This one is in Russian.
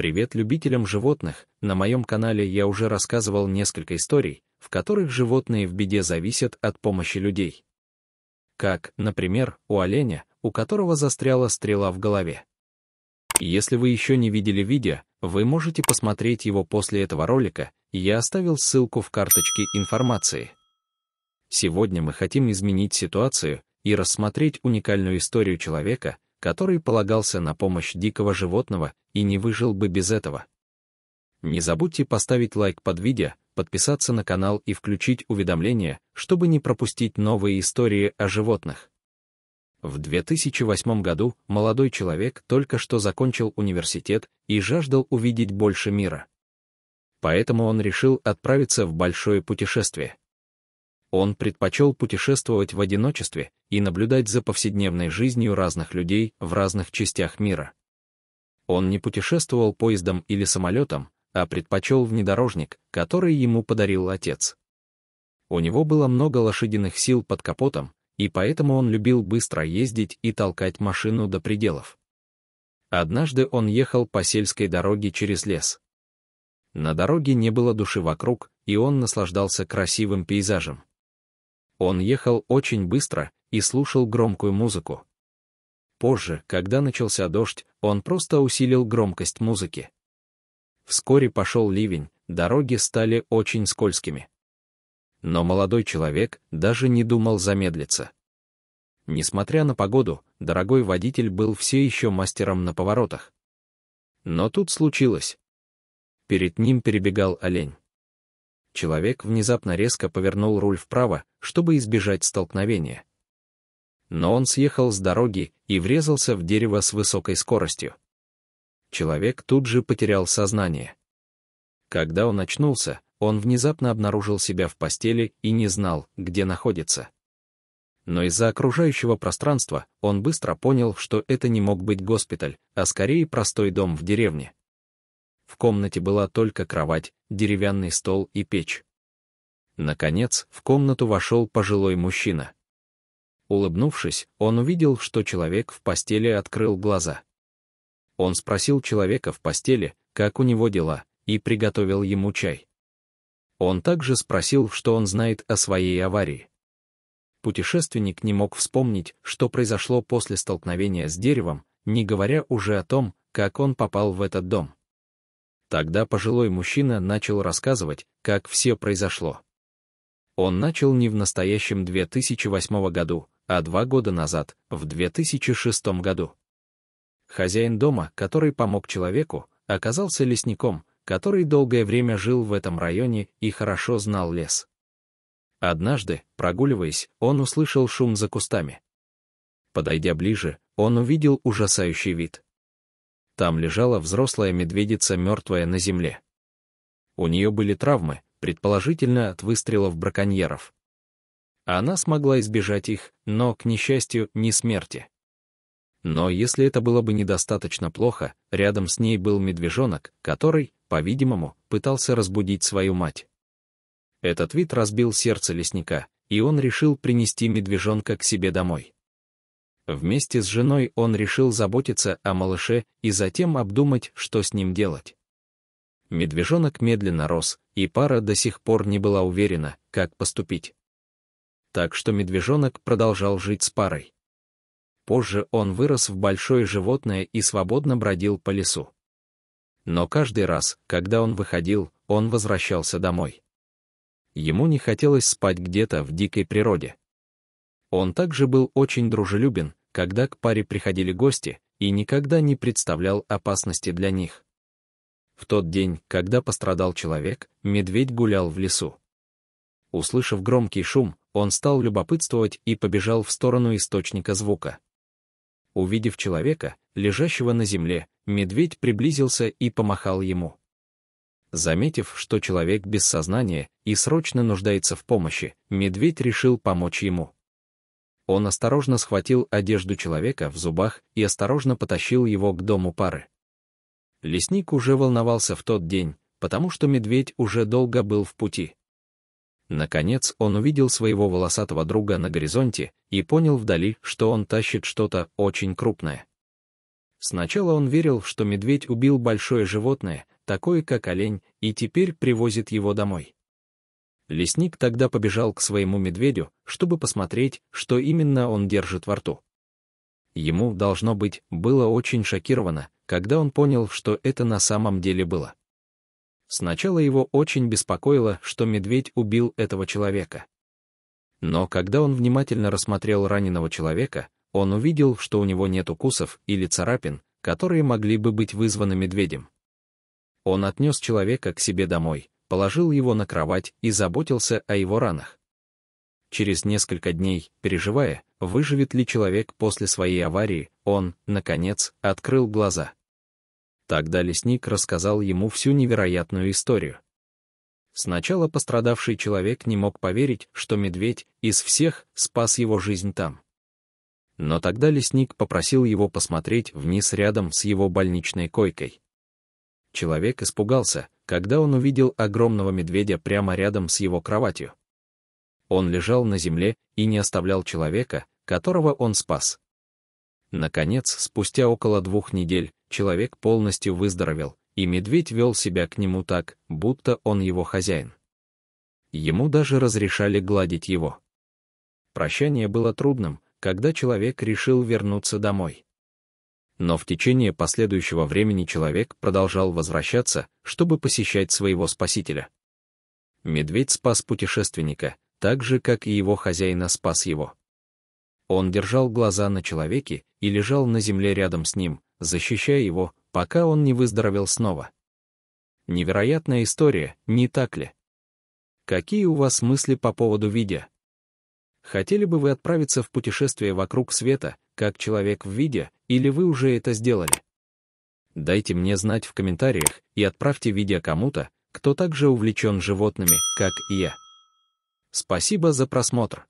Привет любителям животных! На моем канале я уже рассказывал несколько историй, в которых животные в беде зависят от помощи людей. Как, например, у оленя, у которого застряла стрела в голове. Если вы еще не видели видео, вы можете посмотреть его после этого ролика, я оставил ссылку в карточке информации. Сегодня мы хотим изменить ситуацию и рассмотреть уникальную историю человека, который полагался на помощь дикого животного и не выжил бы без этого. Не забудьте поставить лайк под видео, подписаться на канал и включить уведомления, чтобы не пропустить новые истории о животных. В 2008 году молодой человек только что закончил университет и жаждал увидеть больше мира. Поэтому он решил отправиться в большое путешествие. Он предпочел путешествовать в одиночестве и наблюдать за повседневной жизнью разных людей в разных частях мира. Он не путешествовал поездом или самолетом, а предпочел внедорожник, который ему подарил отец. У него было много лошадиных сил под капотом, и поэтому он любил быстро ездить и толкать машину до пределов. Однажды он ехал по сельской дороге через лес. На дороге не было души вокруг, и он наслаждался красивым пейзажем. Он ехал очень быстро и слушал громкую музыку. Позже, когда начался дождь, он просто усилил громкость музыки. Вскоре пошел ливень, дороги стали очень скользкими. Но молодой человек даже не думал замедлиться. Несмотря на погоду, дорогой водитель был все еще мастером на поворотах. Но тут случилось. Перед ним перебегал олень. Человек внезапно резко повернул руль вправо, чтобы избежать столкновения. Но он съехал с дороги и врезался в дерево с высокой скоростью. Человек тут же потерял сознание. Когда он очнулся, он внезапно обнаружил себя в постели и не знал, где находится. Но из-за окружающего пространства он быстро понял, что это не мог быть госпиталь, а скорее простой дом в деревне. В комнате была только кровать, деревянный стол и печь. Наконец, в комнату вошел пожилой мужчина. Улыбнувшись, он увидел, что человек в постели открыл глаза. Он спросил человека в постели, как у него дела, и приготовил ему чай. Он также спросил, что он знает о своей аварии. Путешественник не мог вспомнить, что произошло после столкновения с деревом, не говоря уже о том, как он попал в этот дом. Тогда пожилой мужчина начал рассказывать, как все произошло. Он начал не в настоящем 2008 году, а два года назад, в 2006 году. Хозяин дома, который помог человеку, оказался лесником, который долгое время жил в этом районе и хорошо знал лес. Однажды, прогуливаясь, он услышал шум за кустами. Подойдя ближе, он увидел ужасающий вид. Там лежала взрослая медведица, мертвая на земле. У нее были травмы, предположительно от выстрелов браконьеров. Она смогла избежать их, но, к несчастью, не смерти. Но если это было бы недостаточно плохо, рядом с ней был медвежонок, который, по-видимому, пытался разбудить свою мать. Этот вид разбил сердце лесника, и он решил принести медвежонка к себе домой. Вместе с женой он решил заботиться о малыше и затем обдумать, что с ним делать. Медвежонок медленно рос, и пара до сих пор не была уверена, как поступить. Так что медвежонок продолжал жить с парой. Позже он вырос в большое животное и свободно бродил по лесу. Но каждый раз, когда он выходил, он возвращался домой. Ему не хотелось спать где-то в дикой природе. Он также был очень дружелюбен, когда к паре приходили гости и никогда не представлял опасности для них. В тот день, когда пострадал человек, медведь гулял в лесу. Услышав громкий шум, он стал любопытствовать и побежал в сторону источника звука. Увидев человека, лежащего на земле, медведь приблизился и помахал ему. Заметив, что человек без сознания и срочно нуждается в помощи, медведь решил помочь ему. Он осторожно схватил одежду человека в зубах и осторожно потащил его к дому пары. Лесник уже волновался в тот день, потому что медведь уже долго был в пути. Наконец он увидел своего волосатого друга на горизонте и понял вдали, что он тащит что-то очень крупное. Сначала он верил, что медведь убил большое животное, такое как олень, и теперь привозит его домой. Лесник тогда побежал к своему медведю, чтобы посмотреть, что именно он держит во рту. Ему, должно быть, было очень шокировано, когда он понял, что это на самом деле было. Сначала его очень беспокоило, что медведь убил этого человека. Но когда он внимательно рассмотрел раненого человека, он увидел, что у него нет укусов или царапин, которые могли бы быть вызваны медведем. Он отнес человека к себе домой, положил его на кровать и заботился о его ранах. Через несколько дней, переживая, выживет ли человек после своей аварии, он, наконец, открыл глаза. Тогда лесник рассказал ему всю невероятную историю. Сначала пострадавший человек не мог поверить, что медведь из всех спас его жизнь там. Но тогда лесник попросил его посмотреть вниз рядом с его больничной койкой. Человек испугался, когда он увидел огромного медведя прямо рядом с его кроватью. Он лежал на земле и не оставлял человека, которого он спас. Наконец, спустя около двух недель, человек полностью выздоровел, и медведь вел себя к нему так, будто он его хозяин. Ему даже разрешали гладить его. Прощание было трудным, когда человек решил вернуться домой но в течение последующего времени человек продолжал возвращаться, чтобы посещать своего спасителя. Медведь спас путешественника, так же, как и его хозяина спас его. Он держал глаза на человеке и лежал на земле рядом с ним, защищая его, пока он не выздоровел снова. Невероятная история, не так ли? Какие у вас мысли по поводу видео? Хотели бы вы отправиться в путешествие вокруг света, как человек в виде, или вы уже это сделали? Дайте мне знать в комментариях и отправьте видео кому-то, кто также увлечен животными, как и я. Спасибо за просмотр.